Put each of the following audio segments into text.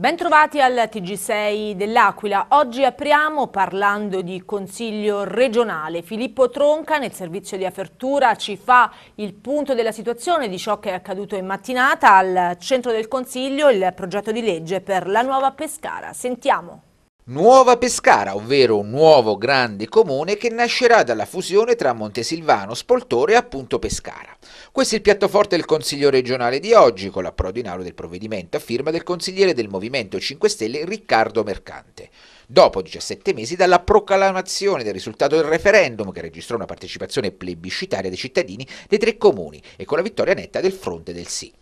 Bentrovati al TG6 dell'Aquila. Oggi apriamo parlando di Consiglio regionale. Filippo Tronca nel servizio di apertura ci fa il punto della situazione di ciò che è accaduto in mattinata al centro del Consiglio, il progetto di legge per la nuova Pescara. Sentiamo. Nuova Pescara, ovvero un nuovo grande comune che nascerà dalla fusione tra Montesilvano, Spoltore e appunto Pescara. Questo è il piatto forte del Consiglio regionale di oggi, con l'approdo in aula del provvedimento a firma del consigliere del Movimento 5 Stelle Riccardo Mercante. Dopo 17 mesi dalla proclamazione del risultato del referendum, che registrò una partecipazione plebiscitaria dei cittadini dei tre comuni e con la vittoria netta del fronte del sì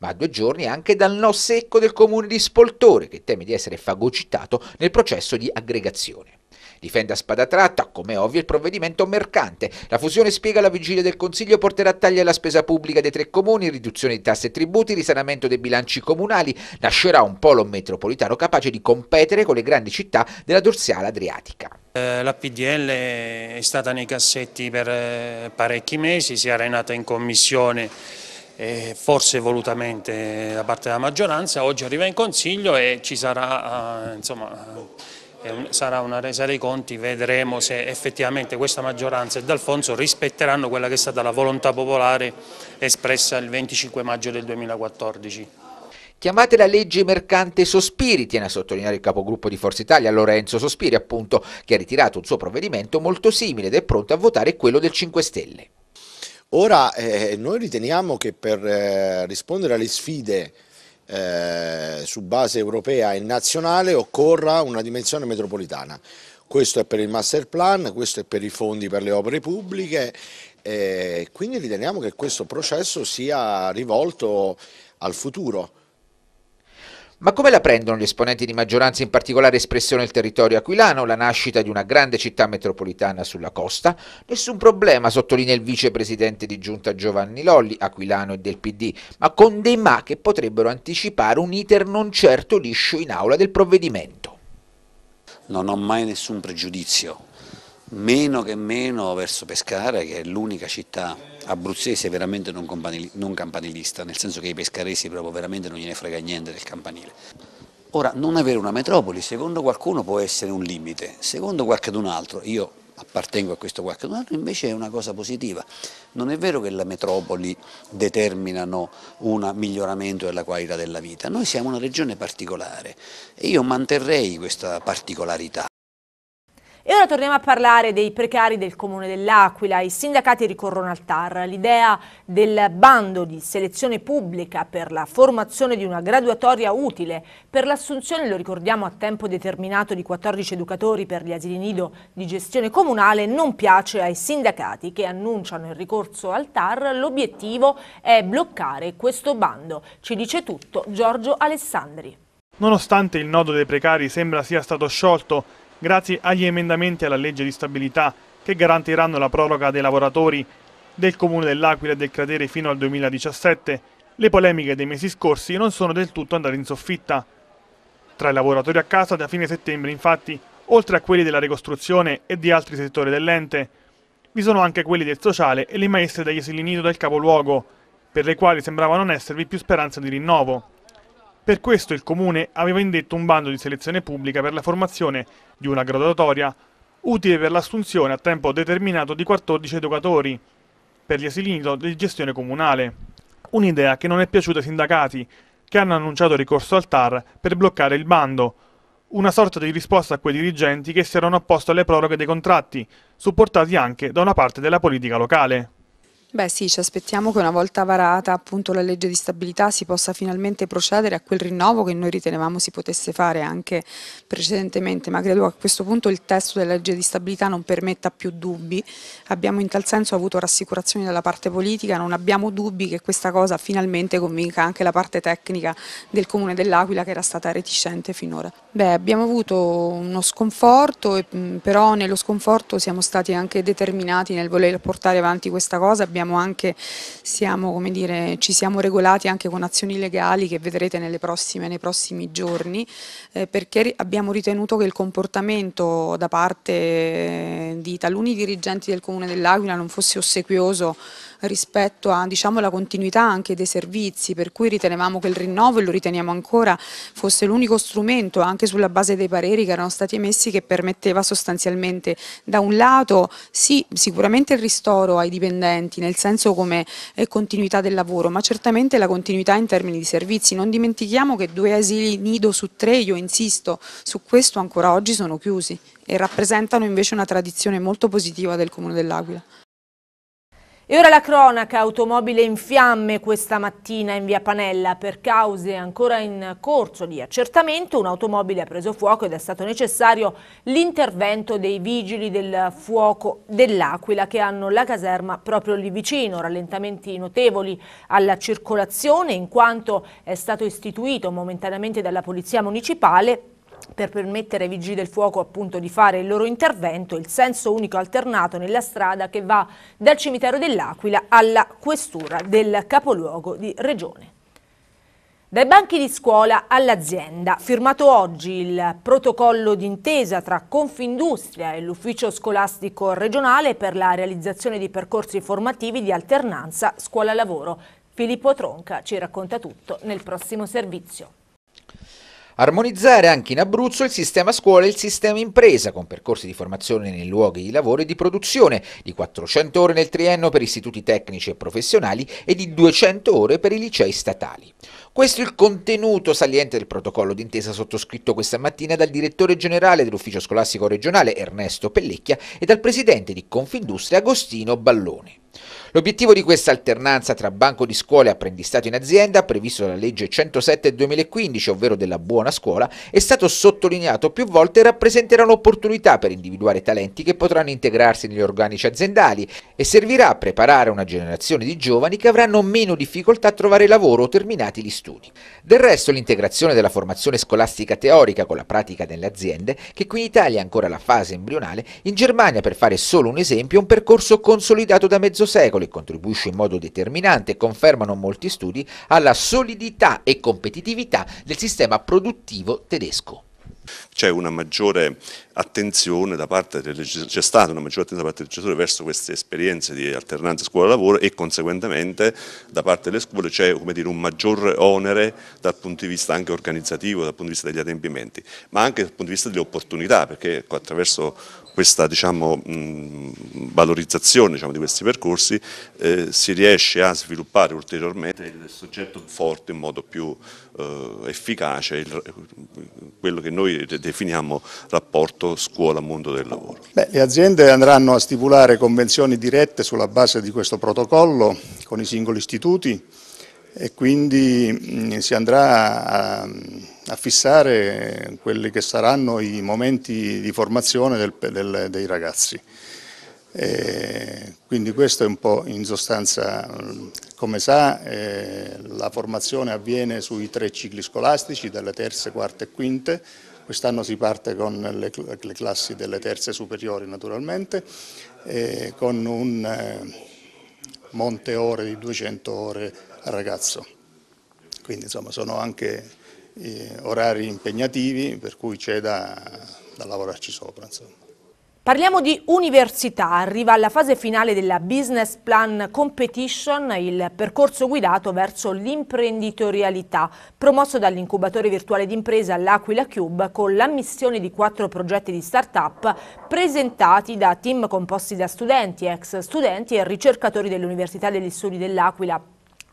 ma a due giorni anche dal no secco del comune di Spoltore, che teme di essere fagocitato nel processo di aggregazione. Difende a spada tratta, come ovvio, il provvedimento mercante. La fusione spiega la vigilia del Consiglio porterà tagli alla spesa pubblica dei tre comuni, riduzione di tasse e tributi, risanamento dei bilanci comunali. Nascerà un polo metropolitano capace di competere con le grandi città della dorsale adriatica. Eh, la PDL è stata nei cassetti per eh, parecchi mesi, si è arenata in commissione forse volutamente da parte della maggioranza, oggi arriva in Consiglio e ci sarà, eh, insomma, eh, sarà una resa dei conti, vedremo se effettivamente questa maggioranza e D'Alfonso rispetteranno quella che è stata la volontà popolare espressa il 25 maggio del 2014. Chiamate la legge mercante Sospiri, tiene a sottolineare il capogruppo di Forza Italia, Lorenzo Sospiri appunto, che ha ritirato un suo provvedimento molto simile ed è pronto a votare quello del 5 Stelle. Ora eh, noi riteniamo che per eh, rispondere alle sfide eh, su base europea e nazionale occorra una dimensione metropolitana. Questo è per il master plan, questo è per i fondi per le opere pubbliche, eh, quindi riteniamo che questo processo sia rivolto al futuro. Ma come la prendono gli esponenti di maggioranza, in particolare espressione del territorio aquilano, la nascita di una grande città metropolitana sulla costa? Nessun problema, sottolinea il vicepresidente di giunta Giovanni Lolli, aquilano e del PD, ma con dei ma che potrebbero anticipare un iter non certo liscio in aula del provvedimento. Non ho mai nessun pregiudizio meno che meno verso Pescara che è l'unica città abruzzese veramente non, non campanilista, nel senso che i pescaresi proprio veramente non gliene frega niente del campanile. Ora, non avere una metropoli secondo qualcuno può essere un limite, secondo qualcun altro, io appartengo a questo qualcun altro, invece è una cosa positiva. Non è vero che le metropoli determinano un miglioramento della qualità della vita, noi siamo una regione particolare e io manterrei questa particolarità. E ora torniamo a parlare dei precari del Comune dell'Aquila. I sindacati ricorrono al TAR. L'idea del bando di selezione pubblica per la formazione di una graduatoria utile per l'assunzione, lo ricordiamo, a tempo determinato di 14 educatori per gli asili nido di gestione comunale non piace ai sindacati che annunciano il ricorso al TAR. L'obiettivo è bloccare questo bando. Ci dice tutto Giorgio Alessandri. Nonostante il nodo dei precari sembra sia stato sciolto, grazie agli emendamenti alla legge di stabilità che garantiranno la proroga dei lavoratori del comune dell'Aquila e del Cratere fino al 2017, le polemiche dei mesi scorsi non sono del tutto andate in soffitta. Tra i lavoratori a casa da fine settembre, infatti, oltre a quelli della ricostruzione e di altri settori dell'ente, vi sono anche quelli del sociale e le maestre degli asili nido del capoluogo, per le quali sembrava non esservi più speranza di rinnovo. Per questo il Comune aveva indetto un bando di selezione pubblica per la formazione di una graduatoria utile per l'assunzione a tempo determinato di 14 educatori per gli asili nido di gestione comunale. Un'idea che non è piaciuta ai sindacati, che hanno annunciato ricorso al TAR per bloccare il bando, una sorta di risposta a quei dirigenti che si erano opposti alle proroghe dei contratti, supportati anche da una parte della politica locale. Beh sì, ci aspettiamo che una volta varata appunto la legge di stabilità si possa finalmente procedere a quel rinnovo che noi ritenevamo si potesse fare anche precedentemente, ma credo che a questo punto il testo della legge di stabilità non permetta più dubbi. Abbiamo in tal senso avuto rassicurazioni dalla parte politica, non abbiamo dubbi che questa cosa finalmente convinca anche la parte tecnica del Comune dell'Aquila che era stata reticente finora. Beh, abbiamo avuto uno sconforto, mm, però nello sconforto siamo stati anche determinati nel voler portare avanti questa cosa, abbiamo anche, siamo, dire, ci siamo regolati anche con azioni legali che vedrete prossime, nei prossimi giorni, eh, perché abbiamo ritenuto che il comportamento da parte di taluni dirigenti del Comune dell'Aquila non fosse ossequioso rispetto alla diciamo, continuità anche dei servizi, per cui ritenevamo che il rinnovo, e lo riteniamo ancora, fosse l'unico strumento anche sulla base dei pareri che erano stati emessi che permetteva sostanzialmente da un lato sì, sicuramente il ristoro ai dipendenti nel senso come eh, continuità del lavoro, ma certamente la continuità in termini di servizi. Non dimentichiamo che due asili nido su tre, io insisto, su questo ancora oggi sono chiusi e rappresentano invece una tradizione molto positiva del Comune dell'Aquila. E ora la cronaca, automobile in fiamme questa mattina in via Panella. Per cause ancora in corso di accertamento, un'automobile ha preso fuoco ed è stato necessario l'intervento dei vigili del fuoco dell'Aquila che hanno la caserma proprio lì vicino. Rallentamenti notevoli alla circolazione in quanto è stato istituito momentaneamente dalla Polizia Municipale per permettere ai vigili del fuoco appunto di fare il loro intervento, il senso unico alternato nella strada che va dal cimitero dell'Aquila alla questura del capoluogo di regione. Dai banchi di scuola all'azienda, firmato oggi il protocollo d'intesa tra Confindustria e l'Ufficio Scolastico Regionale per la realizzazione di percorsi formativi di alternanza scuola-lavoro. Filippo Tronca ci racconta tutto nel prossimo servizio. Armonizzare anche in Abruzzo il sistema scuola e il sistema impresa, con percorsi di formazione nei luoghi di lavoro e di produzione, di 400 ore nel triennio per istituti tecnici e professionali e di 200 ore per i licei statali. Questo è il contenuto saliente del protocollo d'intesa sottoscritto questa mattina dal direttore generale dell'ufficio scolastico regionale Ernesto Pellecchia e dal presidente di Confindustria Agostino Balloni. L'obiettivo di questa alternanza tra banco di scuola e apprendistato in azienda, previsto dalla legge 107 del 2015, ovvero della buona scuola, è stato sottolineato più volte e rappresenterà un'opportunità per individuare talenti che potranno integrarsi negli organici aziendali e servirà a preparare una generazione di giovani che avranno meno difficoltà a trovare lavoro o terminati gli studi studi. Del resto l'integrazione della formazione scolastica teorica con la pratica delle aziende, che qui in Italia è ancora la fase embrionale, in Germania, per fare solo un esempio, è un percorso consolidato da mezzo secolo e contribuisce in modo determinante, confermano molti studi, alla solidità e competitività del sistema produttivo tedesco. C'è una maggiore attenzione da parte del legislatore, c'è stata una maggiore attenzione da parte del legislatore verso queste esperienze di alternanza scuola-lavoro e conseguentemente da parte delle scuole c'è un maggior onere dal punto di vista anche organizzativo, dal punto di vista degli adempimenti, ma anche dal punto di vista delle opportunità, perché attraverso questa diciamo, valorizzazione diciamo, di questi percorsi eh, si riesce a sviluppare ulteriormente il soggetto forte in modo più eh, efficace, il, quello che noi definiamo rapporto rapporto scuola-mondo del lavoro? Beh, le aziende andranno a stipulare convenzioni dirette sulla base di questo protocollo con i singoli istituti e quindi mm, si andrà a, a fissare quelli che saranno i momenti di formazione del, del, dei ragazzi. E quindi questo è un po' in sostanza, mm, come sa, eh, la formazione avviene sui tre cicli scolastici, dalle terze, quarte e quinte, quest'anno si parte con le, le, classi delle terze superiori naturalmente, eh, con un eh, monte ore di 200 ore a ragazzo. Quindi insomma sono anche eh, orari impegnativi per cui c'è da, da lavorarci sopra. Insomma. Parliamo di università, arriva alla fase finale della Business Plan Competition, il percorso guidato verso l'imprenditorialità, promosso dall'incubatore virtuale d'impresa L'Aquila Cube con l'ammissione di quattro progetti di start-up presentati da team composti da studenti, ex studenti e ricercatori dell'Università degli Studi dell'Aquila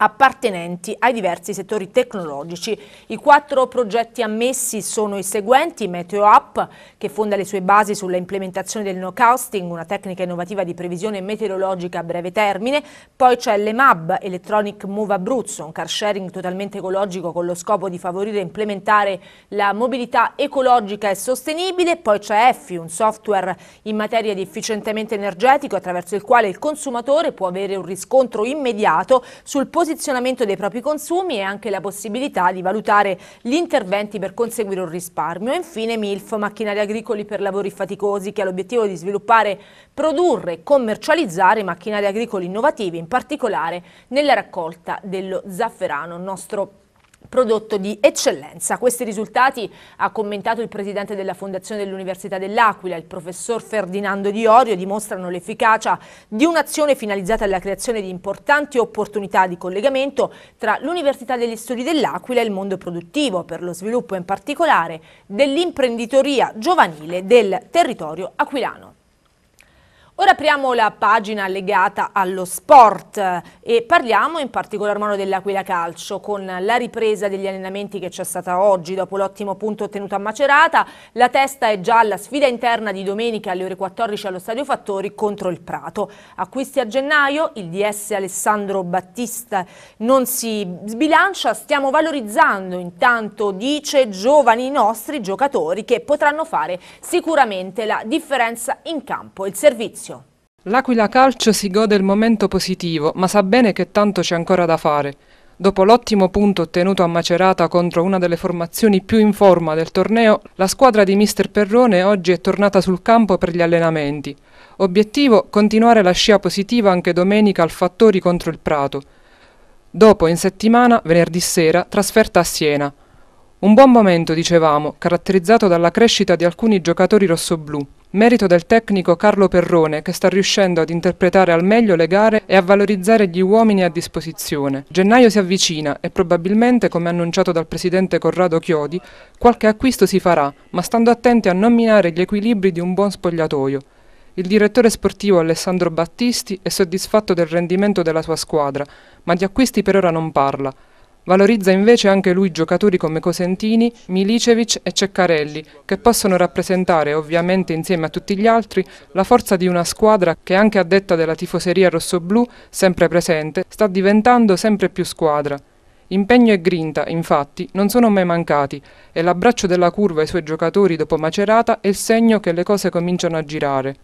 appartenenti ai diversi settori tecnologici. I quattro progetti ammessi sono i seguenti, Meteo App, che fonda le sue basi sulla implementazione del no-casting, una tecnica innovativa di previsione meteorologica a breve termine, poi c'è l'EMAB, Electronic Move Abruzzo, un car sharing totalmente ecologico con lo scopo di favorire e implementare la mobilità ecologica e sostenibile, poi c'è EFI, un software in materia di efficientamento energetico attraverso il quale il consumatore può avere un riscontro immediato sul posizionamento posizionamento dei propri consumi e anche la possibilità di valutare gli interventi per conseguire un risparmio. E infine MILF, macchinari agricoli per lavori faticosi, che ha l'obiettivo di sviluppare, produrre e commercializzare macchinari agricoli innovativi, in particolare nella raccolta dello zafferano, nostro prodotto di eccellenza. Questi risultati ha commentato il presidente della Fondazione dell'Università dell'Aquila, il professor Ferdinando Di Orio, dimostrano l'efficacia di un'azione finalizzata alla creazione di importanti opportunità di collegamento tra l'Università degli Studi dell'Aquila e il mondo produttivo per lo sviluppo in particolare dell'imprenditoria giovanile del territorio aquilano. Ora apriamo la pagina legata allo sport e parliamo in particolar modo dell'Aquila Calcio con la ripresa degli allenamenti che c'è stata oggi dopo l'ottimo punto ottenuto a Macerata. La testa è già alla sfida interna di domenica alle ore 14 allo Stadio Fattori contro il Prato. Acquisti a gennaio, il DS Alessandro Battista non si sbilancia, stiamo valorizzando intanto dice giovani nostri giocatori che potranno fare sicuramente la differenza in campo. Il servizio L'Aquila Calcio si gode il momento positivo, ma sa bene che tanto c'è ancora da fare. Dopo l'ottimo punto ottenuto a Macerata contro una delle formazioni più in forma del torneo, la squadra di Mister Perrone oggi è tornata sul campo per gli allenamenti. Obiettivo continuare la scia positiva anche domenica al Fattori contro il Prato. Dopo, in settimana, venerdì sera, trasferta a Siena. Un buon momento, dicevamo, caratterizzato dalla crescita di alcuni giocatori rossoblù. Merito del tecnico Carlo Perrone che sta riuscendo ad interpretare al meglio le gare e a valorizzare gli uomini a disposizione. Gennaio si avvicina e probabilmente, come annunciato dal presidente Corrado Chiodi, qualche acquisto si farà, ma stando attenti a non minare gli equilibri di un buon spogliatoio. Il direttore sportivo Alessandro Battisti è soddisfatto del rendimento della sua squadra, ma di acquisti per ora non parla. Valorizza invece anche lui giocatori come Cosentini, Milicevic e Ceccarelli, che possono rappresentare, ovviamente insieme a tutti gli altri, la forza di una squadra che anche a detta della tifoseria rossoblù, sempre presente, sta diventando sempre più squadra. Impegno e grinta, infatti, non sono mai mancati e l'abbraccio della curva ai suoi giocatori dopo Macerata è il segno che le cose cominciano a girare.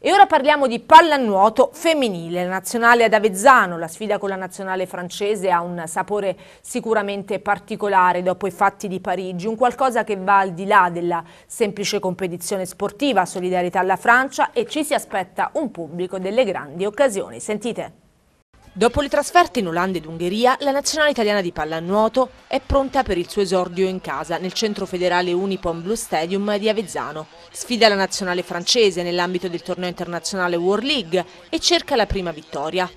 E ora parliamo di pallanuoto femminile. La nazionale ad Avezzano, la sfida con la nazionale francese ha un sapore sicuramente particolare dopo i fatti di Parigi, un qualcosa che va al di là della semplice competizione sportiva, solidarietà alla Francia e ci si aspetta un pubblico delle grandi occasioni. Sentite. Dopo le trasferte in Olanda ed Ungheria, la nazionale italiana di pallanuoto è pronta per il suo esordio in casa nel centro federale Unipom Blue Stadium di Avezzano. Sfida la nazionale francese nell'ambito del torneo internazionale World League e cerca la prima vittoria.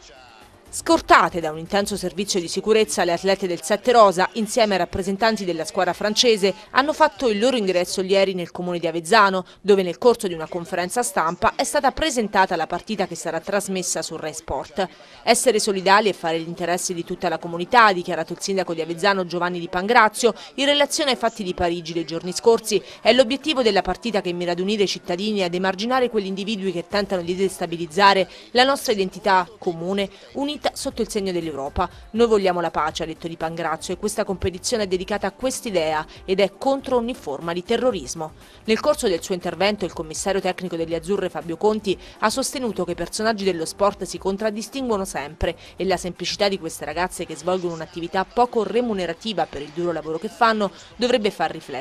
Scortate da un intenso servizio di sicurezza, le atlete del Sette Rosa, insieme ai rappresentanti della squadra francese, hanno fatto il loro ingresso ieri nel comune di Avezzano, dove nel corso di una conferenza stampa è stata presentata la partita che sarà trasmessa su Rai Sport. Essere solidali e fare gli interessi di tutta la comunità, ha dichiarato il sindaco di Avezzano Giovanni Di Pangrazio, in relazione ai fatti di Parigi dei giorni scorsi, è l'obiettivo della partita che mira ad unire i cittadini e ad emarginare quegli individui che tentano di destabilizzare la nostra identità comune, unità partita sotto il segno dell'Europa. Noi vogliamo la pace, ha detto Di Pangrazio, e questa competizione è dedicata a quest'idea ed è contro ogni forma di terrorismo. Nel corso del suo intervento il commissario tecnico degli Azzurre Fabio Conti ha sostenuto che i personaggi dello sport si contraddistinguono sempre e la semplicità di queste ragazze che svolgono un'attività poco remunerativa per il duro lavoro che fanno dovrebbe far riflettere.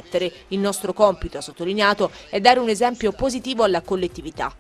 Il nostro compito, ha sottolineato, è dare un esempio positivo alla collettività.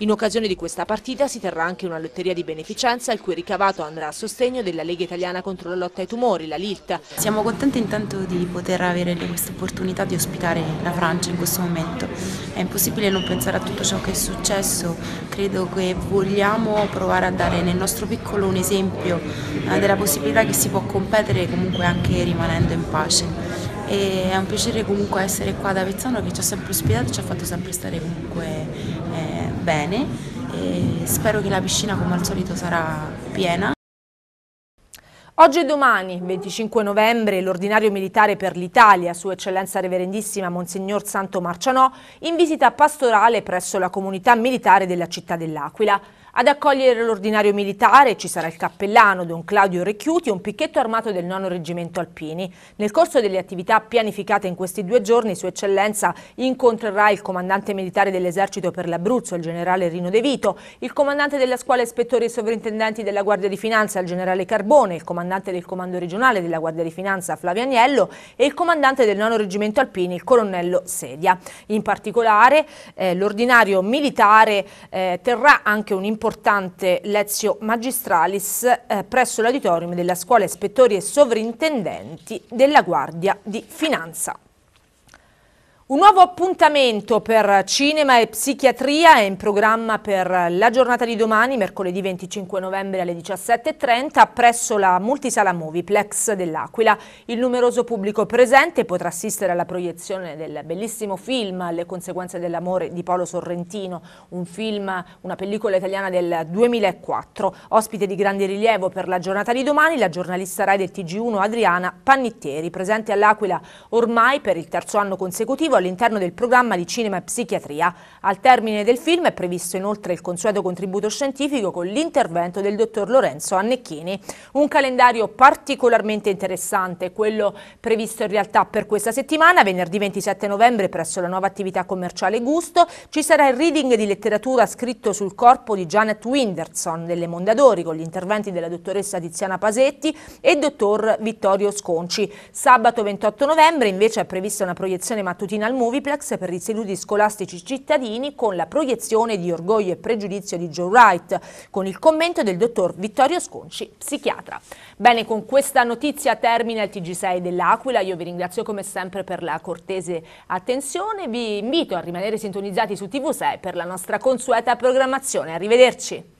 In occasione di questa partita si terrà anche una lotteria di beneficenza il cui ricavato andrà a sostegno della Lega Italiana contro la lotta ai tumori, la LILT. Siamo contenti intanto di poter avere questa opportunità di ospitare la Francia in questo momento. È impossibile non pensare a tutto ciò che è successo, credo che vogliamo provare a dare nel nostro piccolo un esempio eh, della possibilità che si può competere comunque anche rimanendo in pace e è un piacere comunque essere qua ad Avezzano che ci ha sempre ospitato e ci ha fatto sempre stare comunque eh, bene e spero che la piscina come al solito sarà piena. Oggi e domani, 25 novembre, l'ordinario militare per l'Italia, Sua Eccellenza Reverendissima Monsignor Santo Marcianò, in visita pastorale presso la comunità militare della città dell'Aquila. Ad accogliere l'ordinario militare ci sarà il cappellano Don Claudio Recchiuti e un picchetto armato del nono Reggimento Alpini. Nel corso delle attività pianificate in questi due giorni, Sua Eccellenza incontrerà il comandante militare dell'esercito per l'Abruzzo, il generale Rino De Vito, il comandante della scuola ispettori e sovrintendenti della Guardia di Finanza, il generale Carbone, il comandante del comando regionale della Guardia di Finanza, Flavio Agnello, e il comandante del nono Reggimento Alpini, il colonnello Sedia. In particolare, eh, l'ordinario militare eh, terrà anche un importante importante lezio magistralis eh, presso l'auditorium della Scuola Ispettori e Sovrintendenti della Guardia di Finanza. Un nuovo appuntamento per cinema e psichiatria è in programma per la giornata di domani, mercoledì 25 novembre alle 17.30, presso la multisala Moviplex dell'Aquila. Il numeroso pubblico presente potrà assistere alla proiezione del bellissimo film Le conseguenze dell'amore di Paolo Sorrentino, un film, una pellicola italiana del 2004. Ospite di grande rilievo per la giornata di domani, la giornalista Rai del TG1 Adriana Pannitteri, presente all'Aquila ormai per il terzo anno consecutivo all'interno del programma di cinema e psichiatria. Al termine del film è previsto inoltre il consueto contributo scientifico con l'intervento del dottor Lorenzo Annecchini. Un calendario particolarmente interessante, quello previsto in realtà per questa settimana, venerdì 27 novembre presso la nuova attività commerciale Gusto, ci sarà il reading di letteratura scritto sul corpo di Janet Winderson delle Mondadori con gli interventi della dottoressa Tiziana Pasetti e dottor Vittorio Sconci. Sabato 28 novembre invece è prevista una proiezione mattutina al Movieplex per i seduti scolastici cittadini con la proiezione di Orgoglio e Pregiudizio di Joe Wright, con il commento del dottor Vittorio Sconci, psichiatra. Bene, con questa notizia termina il TG6 dell'Aquila. Io vi ringrazio come sempre per la cortese attenzione. Vi invito a rimanere sintonizzati su TV6 per la nostra consueta programmazione. Arrivederci.